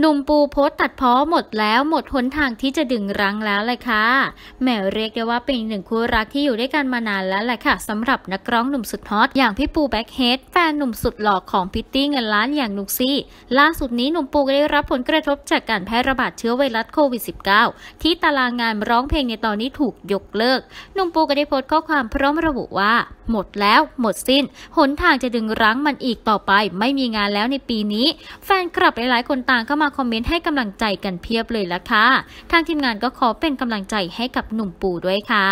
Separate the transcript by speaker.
Speaker 1: หนุ่มปูโพสตัดพ้อหมดแล้ว หมดหนทางที่จะดึงรั้งแล้วเลยค่ะแหมเรียกได้ว่าเป็นอีกหนึ่งคู่รักที่อยู่ด้วยกันมานานแล้วแหละค่ะ สำหรับนักร้องหนุ่มสุดฮอตอย่างพี่ปูแบ็คเฮดแฟนหนุ่มสุดหล่อของพิตตี้เงินล้านอย่างนุกซี่ล่าสุดนี้หนุ่มปูก็ได้รับผลกระทบจากการแพร่ระบาดเชื้อไวรัสโควิด -19 ที่ตารางงานร้องเพลงในตอนนี้ถูกยกเลิกหนุ่มปูก็ได้โพสต์ข้อความพร้อมระบุว่า หมดแล้วหมดสิ้นหนทางจะดึงรั้งมันอีกต่อไป ไม่มีงานแล้วในปีนี้ แฟนคลับหลาย ๆ คนต่างเข้ามาคอมเมนต์ให้กำลังใจกันเพียบเลยละค่ะ ทางทีมงานก็ขอเป็นกำลังใจให้กับหนุ่มปู่ด้วยค่ะ